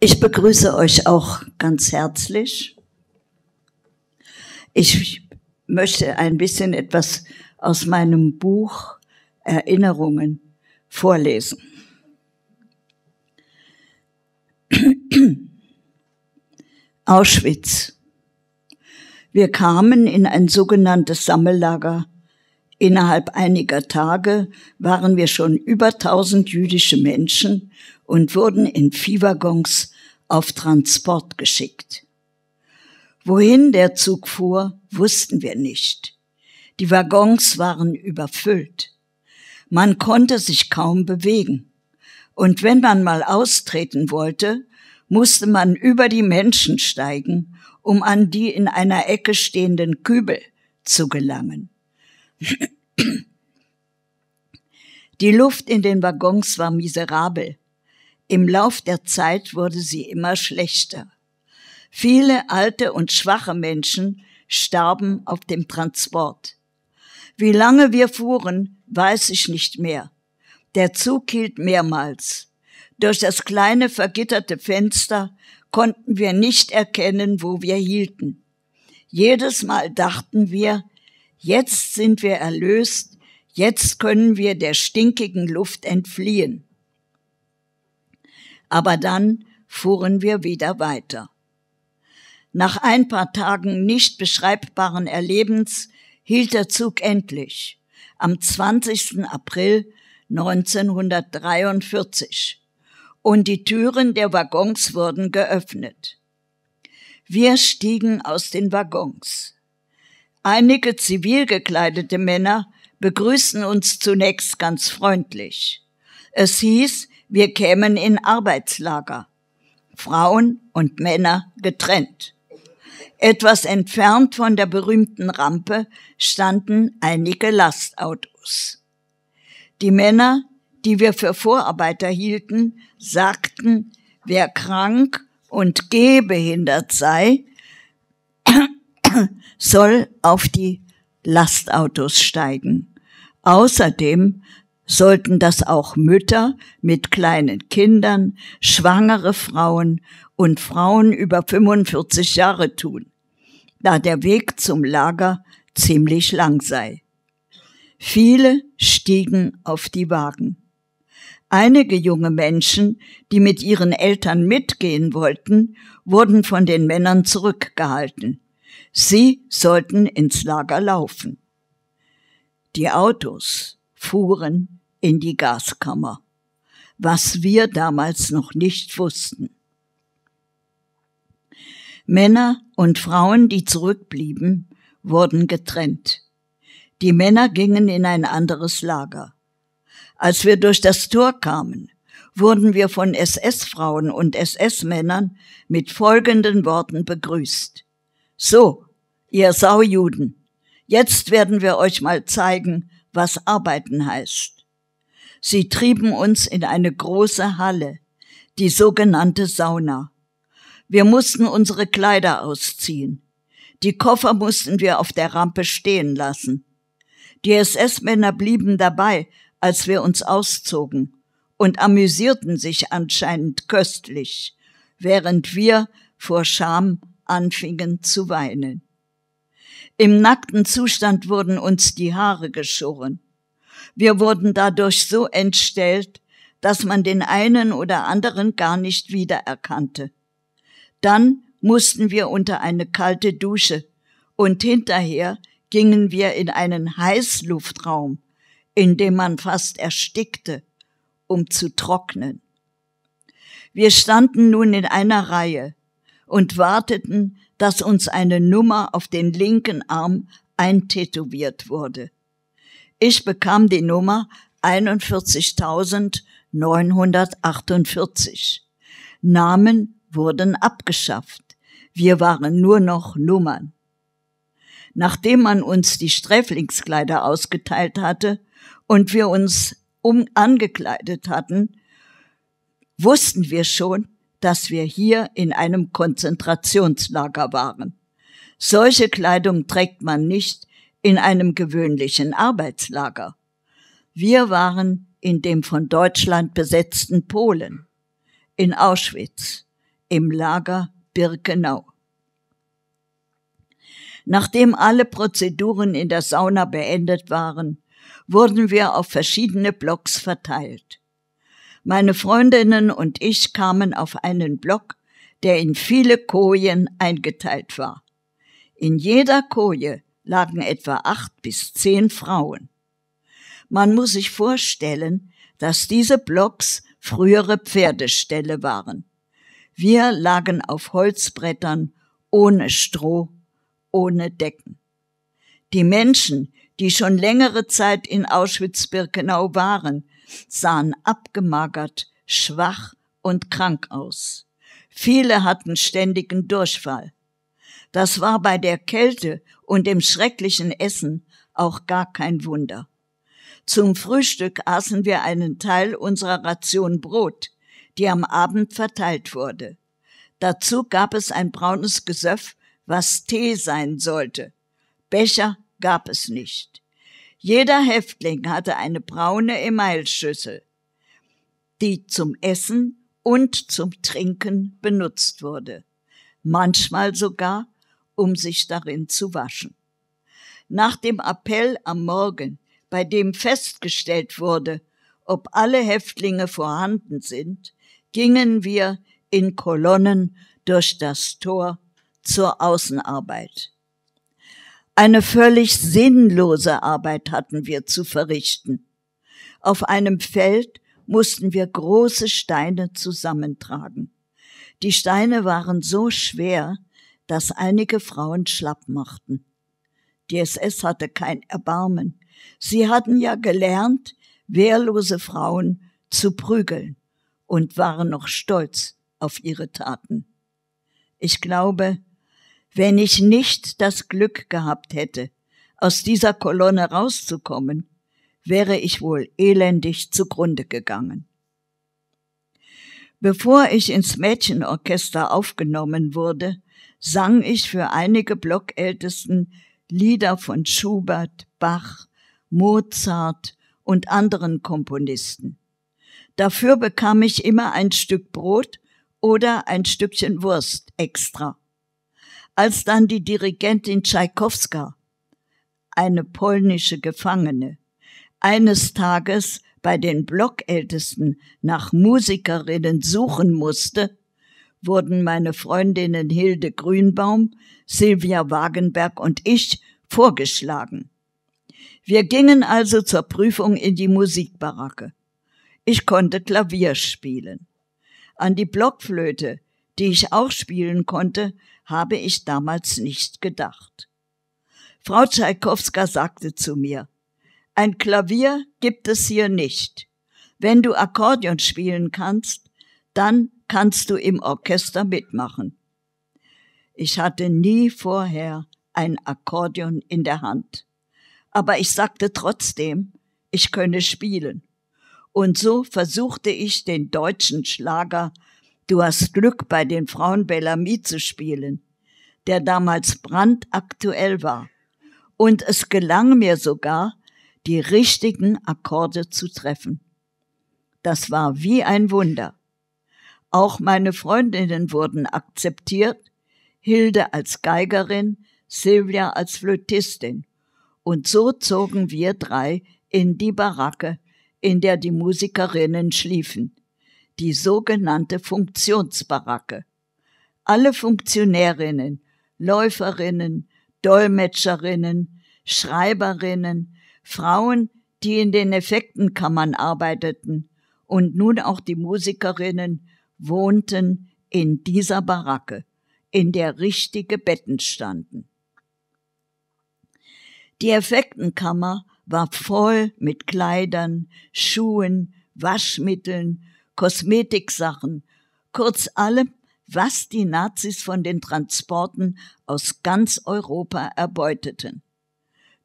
Ich begrüße euch auch ganz herzlich. Ich möchte ein bisschen etwas aus meinem Buch Erinnerungen vorlesen. Auschwitz. Wir kamen in ein sogenanntes Sammellager. Innerhalb einiger Tage waren wir schon über 1000 jüdische Menschen und wurden in Viehwaggons auf Transport geschickt. Wohin der Zug fuhr, wussten wir nicht. Die Waggons waren überfüllt. Man konnte sich kaum bewegen. Und wenn man mal austreten wollte, musste man über die Menschen steigen, um an die in einer Ecke stehenden Kübel zu gelangen. Die Luft in den Waggons war miserabel im Lauf der Zeit wurde sie immer schlechter. Viele alte und schwache Menschen starben auf dem Transport. Wie lange wir fuhren, weiß ich nicht mehr. Der Zug hielt mehrmals. Durch das kleine vergitterte Fenster konnten wir nicht erkennen, wo wir hielten. Jedes Mal dachten wir, jetzt sind wir erlöst, jetzt können wir der stinkigen Luft entfliehen aber dann fuhren wir wieder weiter. Nach ein paar Tagen nicht beschreibbaren Erlebens hielt der Zug endlich am 20. April 1943 und die Türen der Waggons wurden geöffnet. Wir stiegen aus den Waggons. Einige zivil gekleidete Männer begrüßten uns zunächst ganz freundlich. Es hieß, wir kämen in Arbeitslager. Frauen und Männer getrennt. Etwas entfernt von der berühmten Rampe standen einige Lastautos. Die Männer, die wir für Vorarbeiter hielten, sagten, wer krank und gehbehindert sei, soll auf die Lastautos steigen. Außerdem sollten das auch Mütter mit kleinen Kindern, schwangere Frauen und Frauen über 45 Jahre tun, da der Weg zum Lager ziemlich lang sei. Viele stiegen auf die Wagen. Einige junge Menschen, die mit ihren Eltern mitgehen wollten, wurden von den Männern zurückgehalten. Sie sollten ins Lager laufen. Die Autos fuhren in die Gaskammer, was wir damals noch nicht wussten. Männer und Frauen, die zurückblieben, wurden getrennt. Die Männer gingen in ein anderes Lager. Als wir durch das Tor kamen, wurden wir von SS-Frauen und SS-Männern mit folgenden Worten begrüßt. So, ihr Saujuden, jetzt werden wir euch mal zeigen, was arbeiten heißt. Sie trieben uns in eine große Halle, die sogenannte Sauna. Wir mussten unsere Kleider ausziehen. Die Koffer mussten wir auf der Rampe stehen lassen. Die SS-Männer blieben dabei, als wir uns auszogen und amüsierten sich anscheinend köstlich, während wir vor Scham anfingen zu weinen. Im nackten Zustand wurden uns die Haare geschoren. Wir wurden dadurch so entstellt, dass man den einen oder anderen gar nicht wiedererkannte. Dann mussten wir unter eine kalte Dusche und hinterher gingen wir in einen Heißluftraum, in dem man fast erstickte, um zu trocknen. Wir standen nun in einer Reihe und warteten, dass uns eine Nummer auf den linken Arm eintätowiert wurde. Ich bekam die Nummer 41.948. Namen wurden abgeschafft. Wir waren nur noch Nummern. Nachdem man uns die Sträflingskleider ausgeteilt hatte und wir uns um angekleidet hatten, wussten wir schon, dass wir hier in einem Konzentrationslager waren. Solche Kleidung trägt man nicht in einem gewöhnlichen Arbeitslager. Wir waren in dem von Deutschland besetzten Polen, in Auschwitz, im Lager Birkenau. Nachdem alle Prozeduren in der Sauna beendet waren, wurden wir auf verschiedene Blocks verteilt. Meine Freundinnen und ich kamen auf einen Block, der in viele Kojen eingeteilt war. In jeder Koje lagen etwa acht bis zehn Frauen. Man muss sich vorstellen, dass diese Blocks frühere Pferdeställe waren. Wir lagen auf Holzbrettern ohne Stroh, ohne Decken. Die Menschen, die schon längere Zeit in Auschwitz-Birkenau waren, sahen abgemagert, schwach und krank aus. Viele hatten ständigen Durchfall. Das war bei der Kälte und dem schrecklichen Essen auch gar kein Wunder. Zum Frühstück aßen wir einen Teil unserer Ration Brot, die am Abend verteilt wurde. Dazu gab es ein braunes Gesöff, was Tee sein sollte. Becher gab es nicht. Jeder Häftling hatte eine braune Emailschüssel, die zum Essen und zum Trinken benutzt wurde. Manchmal sogar um sich darin zu waschen. Nach dem Appell am Morgen, bei dem festgestellt wurde, ob alle Häftlinge vorhanden sind, gingen wir in Kolonnen durch das Tor zur Außenarbeit. Eine völlig sinnlose Arbeit hatten wir zu verrichten. Auf einem Feld mussten wir große Steine zusammentragen. Die Steine waren so schwer, dass einige Frauen schlapp machten. Die SS hatte kein Erbarmen. Sie hatten ja gelernt, wehrlose Frauen zu prügeln und waren noch stolz auf ihre Taten. Ich glaube, wenn ich nicht das Glück gehabt hätte, aus dieser Kolonne rauszukommen, wäre ich wohl elendig zugrunde gegangen. Bevor ich ins Mädchenorchester aufgenommen wurde, sang ich für einige Blockältesten Lieder von Schubert, Bach, Mozart und anderen Komponisten. Dafür bekam ich immer ein Stück Brot oder ein Stückchen Wurst extra. Als dann die Dirigentin Tschaikowska, eine polnische Gefangene, eines Tages bei den Blockältesten nach Musikerinnen suchen musste, wurden meine Freundinnen Hilde Grünbaum, Silvia Wagenberg und ich vorgeschlagen. Wir gingen also zur Prüfung in die Musikbaracke. Ich konnte Klavier spielen. An die Blockflöte, die ich auch spielen konnte, habe ich damals nicht gedacht. Frau Tschaikowska sagte zu mir, ein Klavier gibt es hier nicht. Wenn du Akkordeon spielen kannst, dann kannst du im Orchester mitmachen. Ich hatte nie vorher ein Akkordeon in der Hand, aber ich sagte trotzdem, ich könne spielen. Und so versuchte ich den deutschen Schlager Du hast Glück bei den Frauen Bellamy zu spielen, der damals brandaktuell war. Und es gelang mir sogar, die richtigen Akkorde zu treffen. Das war wie ein Wunder. Auch meine Freundinnen wurden akzeptiert, Hilde als Geigerin, Silvia als Flötistin. Und so zogen wir drei in die Baracke, in der die Musikerinnen schliefen, die sogenannte Funktionsbaracke. Alle Funktionärinnen, Läuferinnen, Dolmetscherinnen, Schreiberinnen, Frauen, die in den Effektenkammern arbeiteten und nun auch die Musikerinnen wohnten in dieser Baracke, in der richtige Betten standen. Die Effektenkammer war voll mit Kleidern, Schuhen, Waschmitteln, Kosmetiksachen, kurz allem, was die Nazis von den Transporten aus ganz Europa erbeuteten.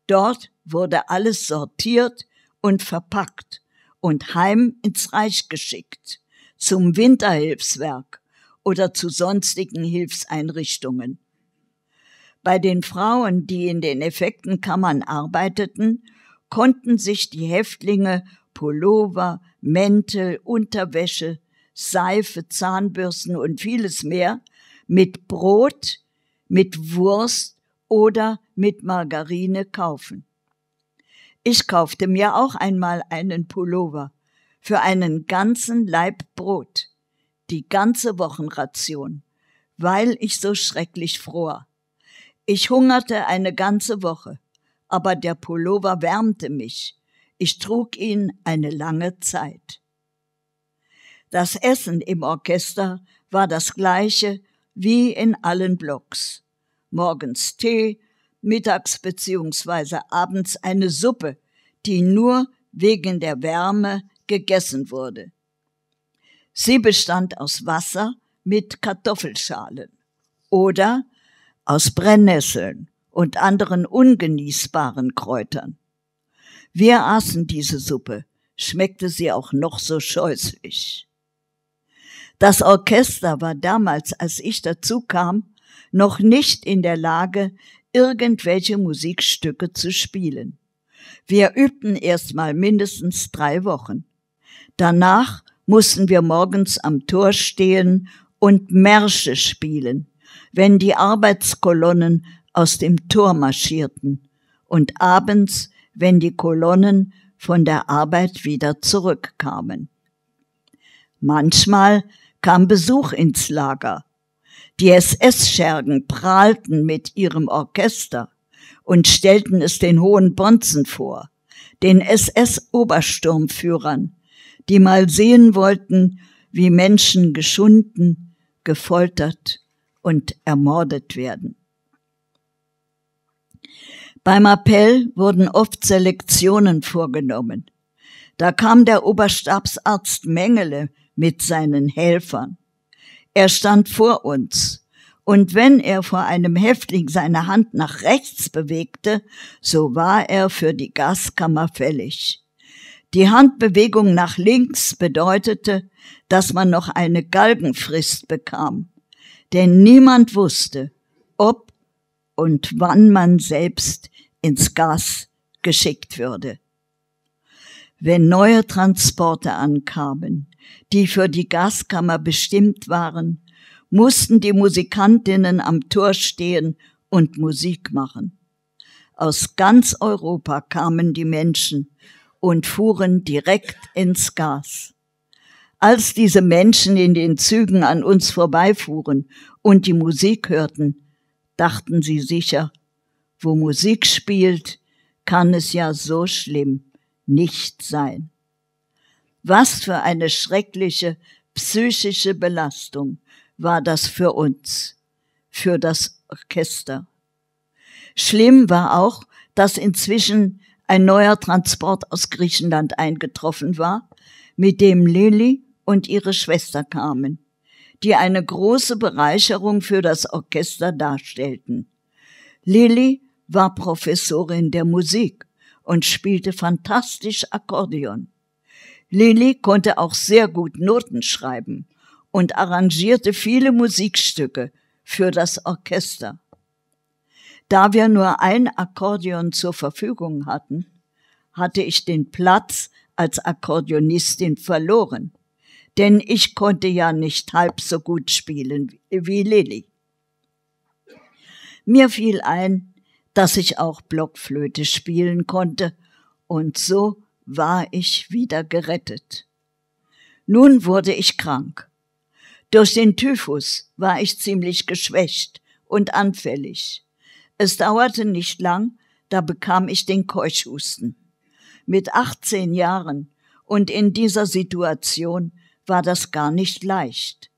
Dort wurde alles sortiert und verpackt und heim ins Reich geschickt zum Winterhilfswerk oder zu sonstigen Hilfseinrichtungen. Bei den Frauen, die in den Effektenkammern arbeiteten, konnten sich die Häftlinge Pullover, Mäntel, Unterwäsche, Seife, Zahnbürsten und vieles mehr mit Brot, mit Wurst oder mit Margarine kaufen. Ich kaufte mir auch einmal einen Pullover, für einen ganzen Leib Brot, die ganze Wochenration, weil ich so schrecklich fror. Ich hungerte eine ganze Woche, aber der Pullover wärmte mich. Ich trug ihn eine lange Zeit. Das Essen im Orchester war das gleiche wie in allen Blocks. Morgens Tee, mittags beziehungsweise abends eine Suppe, die nur wegen der Wärme gegessen wurde. Sie bestand aus Wasser mit Kartoffelschalen oder aus Brennnesseln und anderen ungenießbaren Kräutern. Wir aßen diese Suppe, schmeckte sie auch noch so scheußlich. Das Orchester war damals, als ich dazu kam, noch nicht in der Lage, irgendwelche Musikstücke zu spielen. Wir übten erst mal mindestens drei Wochen. Danach mussten wir morgens am Tor stehen und Märsche spielen, wenn die Arbeitskolonnen aus dem Tor marschierten und abends, wenn die Kolonnen von der Arbeit wieder zurückkamen. Manchmal kam Besuch ins Lager. Die SS-Schergen prahlten mit ihrem Orchester und stellten es den hohen Bonzen vor, den SS-Obersturmführern, die mal sehen wollten, wie Menschen geschunden, gefoltert und ermordet werden. Beim Appell wurden oft Selektionen vorgenommen. Da kam der Oberstabsarzt Mengele mit seinen Helfern. Er stand vor uns, und wenn er vor einem Häftling seine Hand nach rechts bewegte, so war er für die Gaskammer fällig. Die Handbewegung nach links bedeutete, dass man noch eine Galgenfrist bekam, denn niemand wusste, ob und wann man selbst ins Gas geschickt würde. Wenn neue Transporte ankamen, die für die Gaskammer bestimmt waren, mussten die Musikantinnen am Tor stehen und Musik machen. Aus ganz Europa kamen die Menschen, und fuhren direkt ins Gas. Als diese Menschen in den Zügen an uns vorbeifuhren und die Musik hörten, dachten sie sicher, wo Musik spielt, kann es ja so schlimm nicht sein. Was für eine schreckliche psychische Belastung war das für uns, für das Orchester. Schlimm war auch, dass inzwischen ein neuer Transport aus Griechenland eingetroffen war, mit dem Lilly und ihre Schwester kamen, die eine große Bereicherung für das Orchester darstellten. Lilly war Professorin der Musik und spielte fantastisch Akkordeon. Lilly konnte auch sehr gut Noten schreiben und arrangierte viele Musikstücke für das Orchester. Da wir nur ein Akkordeon zur Verfügung hatten, hatte ich den Platz als Akkordeonistin verloren, denn ich konnte ja nicht halb so gut spielen wie Lilly. Mir fiel ein, dass ich auch Blockflöte spielen konnte, und so war ich wieder gerettet. Nun wurde ich krank. Durch den Typhus war ich ziemlich geschwächt und anfällig. Es dauerte nicht lang, da bekam ich den Keuschhusten. Mit 18 Jahren und in dieser Situation war das gar nicht leicht.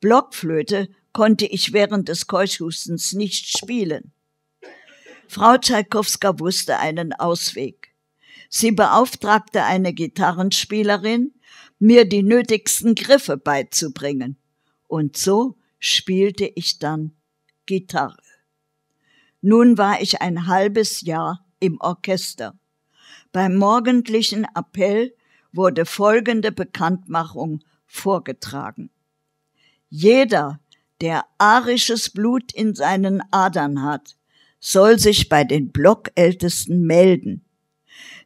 Blockflöte konnte ich während des Keuschhustens nicht spielen. Frau Tschaikowska wusste einen Ausweg. Sie beauftragte eine Gitarrenspielerin, mir die nötigsten Griffe beizubringen. Und so spielte ich dann Gitarre. Nun war ich ein halbes Jahr im Orchester. Beim morgendlichen Appell wurde folgende Bekanntmachung vorgetragen. Jeder, der arisches Blut in seinen Adern hat, soll sich bei den Blockältesten melden.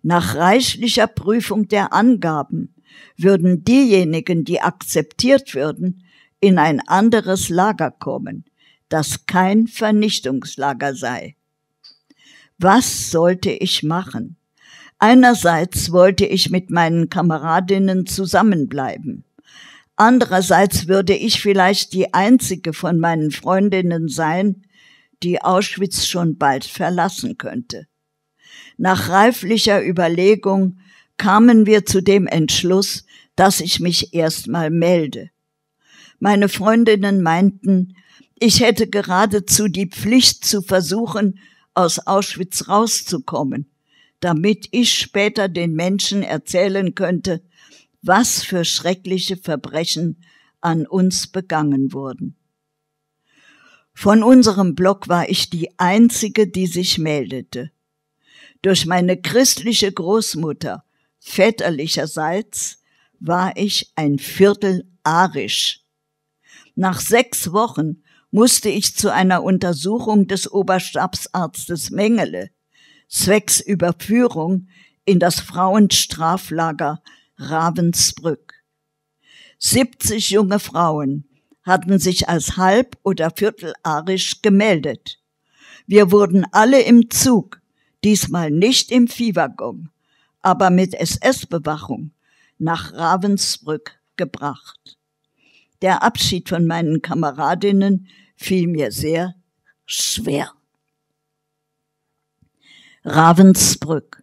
Nach reichlicher Prüfung der Angaben würden diejenigen, die akzeptiert würden, in ein anderes Lager kommen das kein Vernichtungslager sei. Was sollte ich machen? Einerseits wollte ich mit meinen Kameradinnen zusammenbleiben. Andererseits würde ich vielleicht die einzige von meinen Freundinnen sein, die Auschwitz schon bald verlassen könnte. Nach reiflicher Überlegung kamen wir zu dem Entschluss, dass ich mich erstmal melde. Meine Freundinnen meinten, ich hätte geradezu die Pflicht zu versuchen, aus Auschwitz rauszukommen, damit ich später den Menschen erzählen könnte, was für schreckliche Verbrechen an uns begangen wurden. Von unserem Blog war ich die Einzige, die sich meldete. Durch meine christliche Großmutter, väterlicherseits, war ich ein Viertel arisch. Nach sechs Wochen musste ich zu einer Untersuchung des Oberstabsarztes Mengele zwecks Überführung in das Frauenstraflager Ravensbrück. 70 junge Frauen hatten sich als halb- oder viertelarisch gemeldet. Wir wurden alle im Zug, diesmal nicht im Viehwaggon, aber mit SS-Bewachung nach Ravensbrück gebracht. Der Abschied von meinen Kameradinnen fiel mir sehr schwer. Ravensbrück.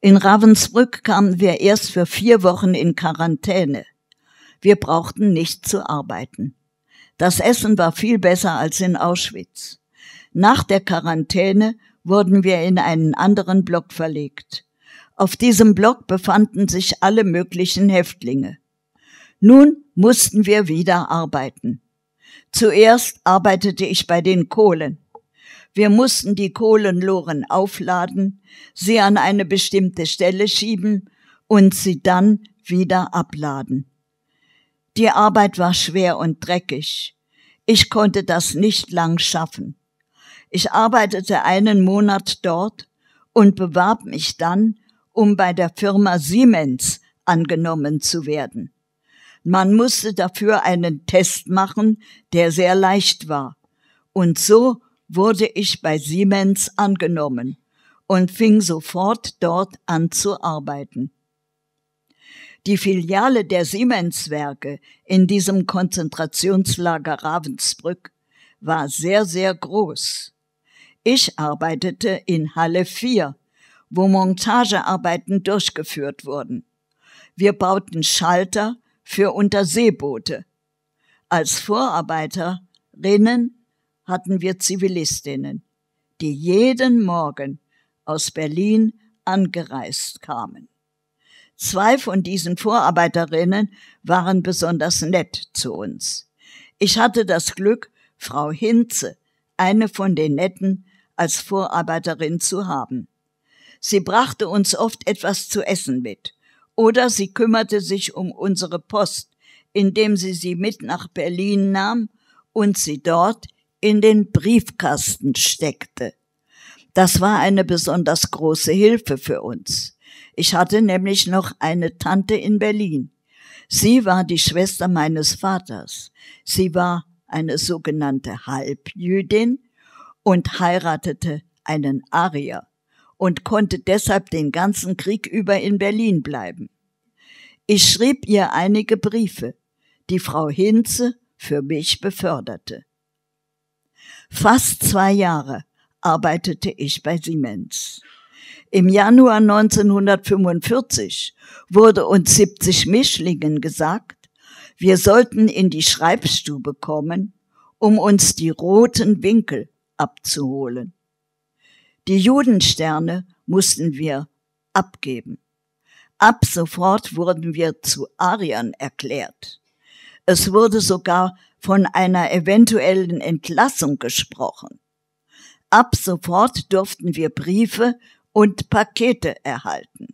In Ravensbrück kamen wir erst für vier Wochen in Quarantäne. Wir brauchten nicht zu arbeiten. Das Essen war viel besser als in Auschwitz. Nach der Quarantäne wurden wir in einen anderen Block verlegt. Auf diesem Block befanden sich alle möglichen Häftlinge. Nun mussten wir wieder arbeiten. Zuerst arbeitete ich bei den Kohlen. Wir mussten die Kohlenloren aufladen, sie an eine bestimmte Stelle schieben und sie dann wieder abladen. Die Arbeit war schwer und dreckig. Ich konnte das nicht lang schaffen. Ich arbeitete einen Monat dort und bewarb mich dann, um bei der Firma Siemens angenommen zu werden. Man musste dafür einen Test machen, der sehr leicht war. Und so wurde ich bei Siemens angenommen und fing sofort dort an zu arbeiten. Die Filiale der Siemens-Werke in diesem Konzentrationslager Ravensbrück war sehr, sehr groß. Ich arbeitete in Halle 4, wo Montagearbeiten durchgeführt wurden. Wir bauten Schalter für Unterseeboote. Als Vorarbeiterinnen hatten wir Zivilistinnen, die jeden Morgen aus Berlin angereist kamen. Zwei von diesen Vorarbeiterinnen waren besonders nett zu uns. Ich hatte das Glück, Frau Hinze, eine von den Netten, als Vorarbeiterin zu haben. Sie brachte uns oft etwas zu essen mit oder sie kümmerte sich um unsere Post, indem sie sie mit nach Berlin nahm und sie dort in den Briefkasten steckte. Das war eine besonders große Hilfe für uns. Ich hatte nämlich noch eine Tante in Berlin. Sie war die Schwester meines Vaters. Sie war eine sogenannte Halbjüdin und heiratete einen Arier und konnte deshalb den ganzen Krieg über in Berlin bleiben. Ich schrieb ihr einige Briefe, die Frau Hinze für mich beförderte. Fast zwei Jahre arbeitete ich bei Siemens. Im Januar 1945 wurde uns 70 Mischlingen gesagt, wir sollten in die Schreibstube kommen, um uns die roten Winkel abzuholen. Die Judensterne mussten wir abgeben. Ab sofort wurden wir zu Ariern erklärt. Es wurde sogar von einer eventuellen Entlassung gesprochen. Ab sofort durften wir Briefe und Pakete erhalten.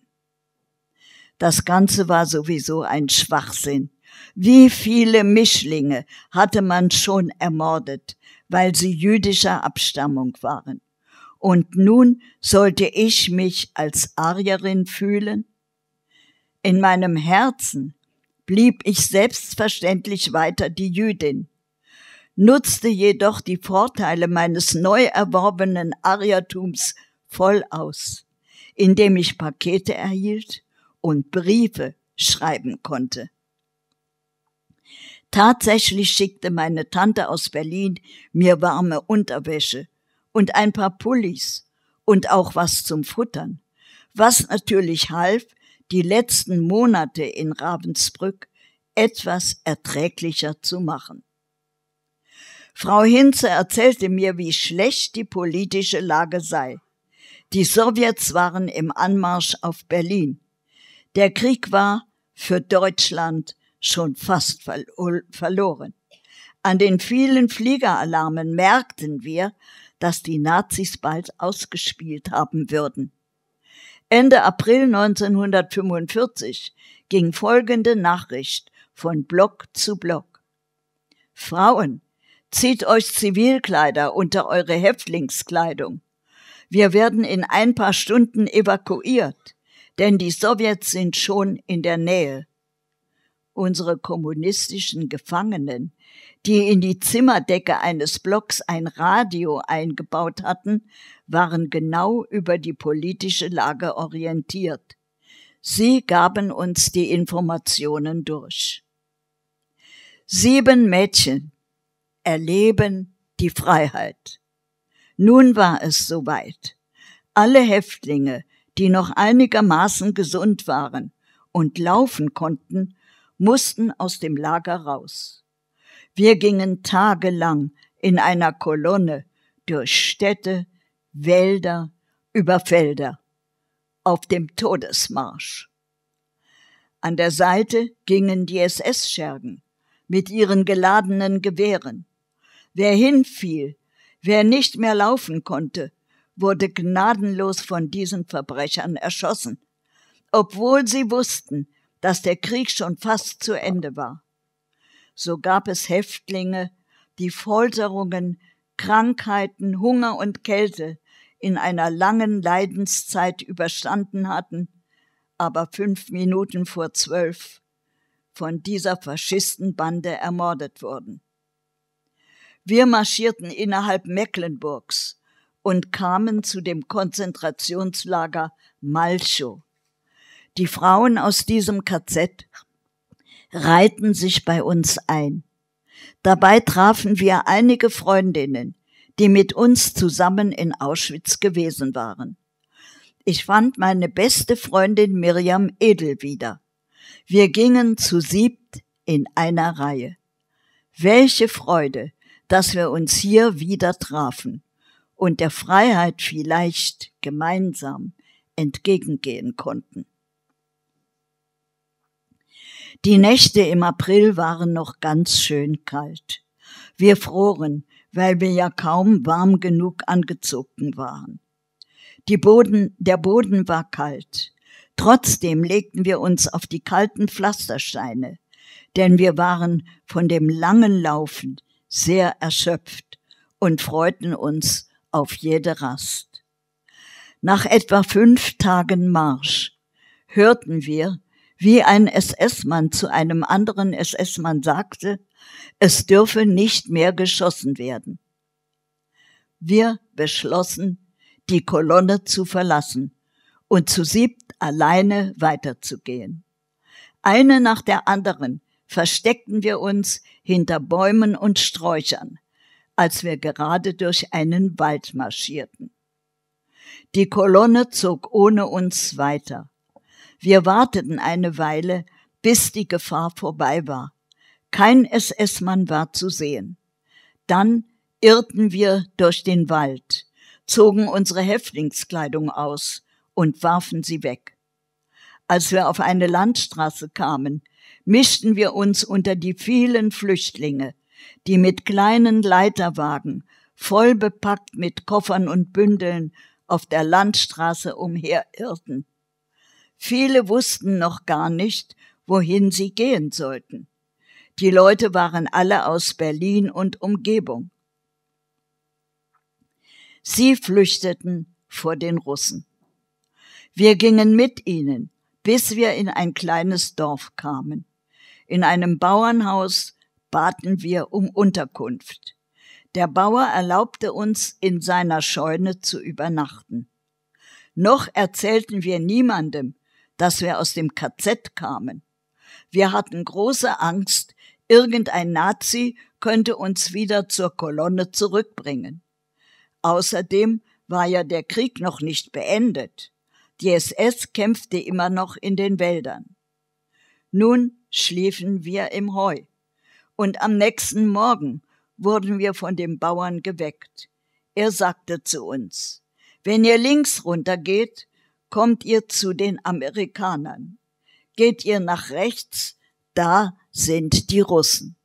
Das Ganze war sowieso ein Schwachsinn. Wie viele Mischlinge hatte man schon ermordet, weil sie jüdischer Abstammung waren? Und nun sollte ich mich als Arierin fühlen? In meinem Herzen blieb ich selbstverständlich weiter die Jüdin, nutzte jedoch die Vorteile meines neu erworbenen Ariertums voll aus, indem ich Pakete erhielt und Briefe schreiben konnte. Tatsächlich schickte meine Tante aus Berlin mir warme Unterwäsche, und ein paar Pullis und auch was zum Futtern, was natürlich half, die letzten Monate in Ravensbrück etwas erträglicher zu machen. Frau Hinze erzählte mir, wie schlecht die politische Lage sei. Die Sowjets waren im Anmarsch auf Berlin. Der Krieg war für Deutschland schon fast verloren. An den vielen Fliegeralarmen merkten wir, dass die Nazis bald ausgespielt haben würden. Ende April 1945 ging folgende Nachricht von Block zu Block. Frauen, zieht euch Zivilkleider unter eure Häftlingskleidung. Wir werden in ein paar Stunden evakuiert, denn die Sowjets sind schon in der Nähe unsere kommunistischen Gefangenen, die in die Zimmerdecke eines Blocks ein Radio eingebaut hatten, waren genau über die politische Lage orientiert. Sie gaben uns die Informationen durch. Sieben Mädchen erleben die Freiheit. Nun war es soweit. Alle Häftlinge, die noch einigermaßen gesund waren und laufen konnten, mussten aus dem Lager raus. Wir gingen tagelang in einer Kolonne durch Städte, Wälder, über Felder, auf dem Todesmarsch. An der Seite gingen die SS-Schergen mit ihren geladenen Gewehren. Wer hinfiel, wer nicht mehr laufen konnte, wurde gnadenlos von diesen Verbrechern erschossen, obwohl sie wussten, dass der Krieg schon fast zu Ende war. So gab es Häftlinge, die Folterungen, Krankheiten, Hunger und Kälte in einer langen Leidenszeit überstanden hatten, aber fünf Minuten vor zwölf von dieser Faschistenbande ermordet wurden. Wir marschierten innerhalb Mecklenburgs und kamen zu dem Konzentrationslager Malchow. Die Frauen aus diesem KZ reihten sich bei uns ein. Dabei trafen wir einige Freundinnen, die mit uns zusammen in Auschwitz gewesen waren. Ich fand meine beste Freundin Miriam Edel wieder. Wir gingen zu siebt in einer Reihe. Welche Freude, dass wir uns hier wieder trafen und der Freiheit vielleicht gemeinsam entgegengehen konnten. Die Nächte im April waren noch ganz schön kalt. Wir froren, weil wir ja kaum warm genug angezogen waren. Die Boden, der Boden war kalt. Trotzdem legten wir uns auf die kalten Pflastersteine, denn wir waren von dem langen Laufen sehr erschöpft und freuten uns auf jede Rast. Nach etwa fünf Tagen Marsch hörten wir, wie ein SS-Mann zu einem anderen SS-Mann sagte, es dürfe nicht mehr geschossen werden. Wir beschlossen, die Kolonne zu verlassen und zu siebt alleine weiterzugehen. Eine nach der anderen versteckten wir uns hinter Bäumen und Sträuchern, als wir gerade durch einen Wald marschierten. Die Kolonne zog ohne uns weiter. Wir warteten eine Weile, bis die Gefahr vorbei war. Kein SS-Mann war zu sehen. Dann irrten wir durch den Wald, zogen unsere Häftlingskleidung aus und warfen sie weg. Als wir auf eine Landstraße kamen, mischten wir uns unter die vielen Flüchtlinge, die mit kleinen Leiterwagen, voll bepackt mit Koffern und Bündeln, auf der Landstraße umherirrten. Viele wussten noch gar nicht, wohin sie gehen sollten. Die Leute waren alle aus Berlin und Umgebung. Sie flüchteten vor den Russen. Wir gingen mit ihnen, bis wir in ein kleines Dorf kamen. In einem Bauernhaus baten wir um Unterkunft. Der Bauer erlaubte uns, in seiner Scheune zu übernachten. Noch erzählten wir niemandem, dass wir aus dem KZ kamen. Wir hatten große Angst, irgendein Nazi könnte uns wieder zur Kolonne zurückbringen. Außerdem war ja der Krieg noch nicht beendet. Die SS kämpfte immer noch in den Wäldern. Nun schliefen wir im Heu. Und am nächsten Morgen wurden wir von dem Bauern geweckt. Er sagte zu uns, wenn ihr links runtergeht, kommt ihr zu den Amerikanern. Geht ihr nach rechts, da sind die Russen.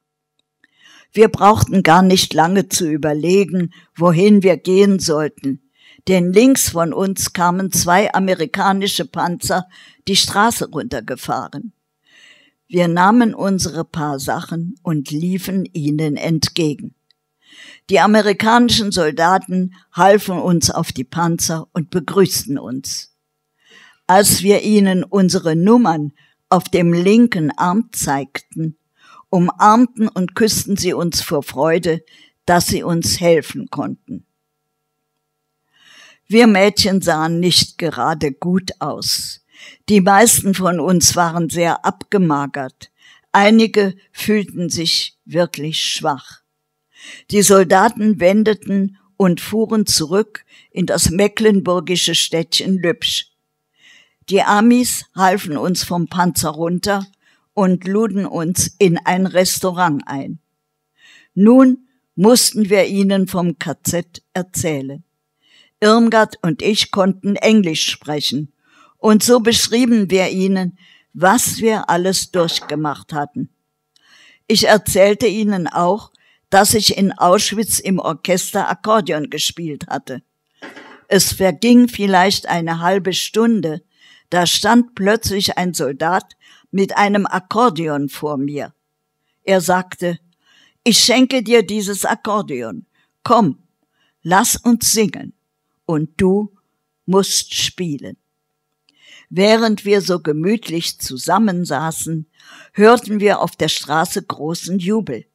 Wir brauchten gar nicht lange zu überlegen, wohin wir gehen sollten, denn links von uns kamen zwei amerikanische Panzer die Straße runtergefahren. Wir nahmen unsere paar Sachen und liefen ihnen entgegen. Die amerikanischen Soldaten halfen uns auf die Panzer und begrüßten uns als wir ihnen unsere Nummern auf dem linken Arm zeigten, umarmten und küssten sie uns vor Freude, dass sie uns helfen konnten. Wir Mädchen sahen nicht gerade gut aus. Die meisten von uns waren sehr abgemagert. Einige fühlten sich wirklich schwach. Die Soldaten wendeten und fuhren zurück in das mecklenburgische Städtchen Lübsch, die Amis halfen uns vom Panzer runter und luden uns in ein Restaurant ein. Nun mussten wir ihnen vom KZ erzählen. Irmgard und ich konnten Englisch sprechen und so beschrieben wir ihnen, was wir alles durchgemacht hatten. Ich erzählte ihnen auch, dass ich in Auschwitz im Orchester Akkordeon gespielt hatte. Es verging vielleicht eine halbe Stunde, da stand plötzlich ein Soldat mit einem Akkordeon vor mir. Er sagte, ich schenke dir dieses Akkordeon. Komm, lass uns singen. Und du musst spielen. Während wir so gemütlich zusammensaßen, hörten wir auf der Straße großen Jubel.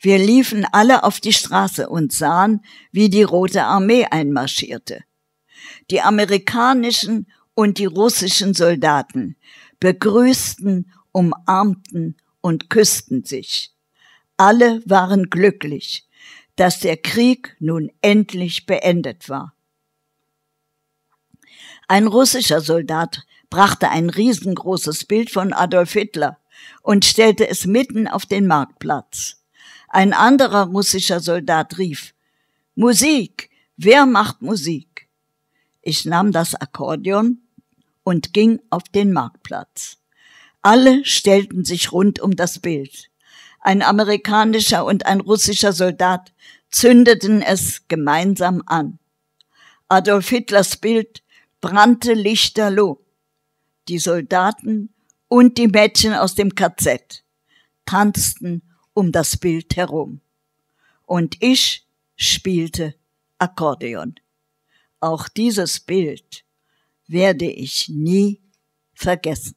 Wir liefen alle auf die Straße und sahen, wie die Rote Armee einmarschierte. Die amerikanischen und die russischen Soldaten begrüßten, umarmten und küssten sich. Alle waren glücklich, dass der Krieg nun endlich beendet war. Ein russischer Soldat brachte ein riesengroßes Bild von Adolf Hitler und stellte es mitten auf den Marktplatz. Ein anderer russischer Soldat rief Musik. Wer macht Musik? Ich nahm das Akkordeon und ging auf den Marktplatz. Alle stellten sich rund um das Bild. Ein amerikanischer und ein russischer Soldat zündeten es gemeinsam an. Adolf Hitlers Bild brannte lichterloh. Die Soldaten und die Mädchen aus dem KZ tanzten um das Bild herum. Und ich spielte Akkordeon. Auch dieses Bild werde ich nie vergessen.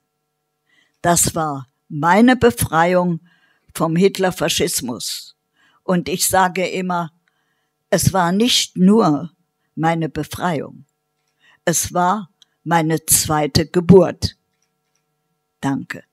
Das war meine Befreiung vom Hitlerfaschismus. Und ich sage immer, es war nicht nur meine Befreiung, es war meine zweite Geburt. Danke.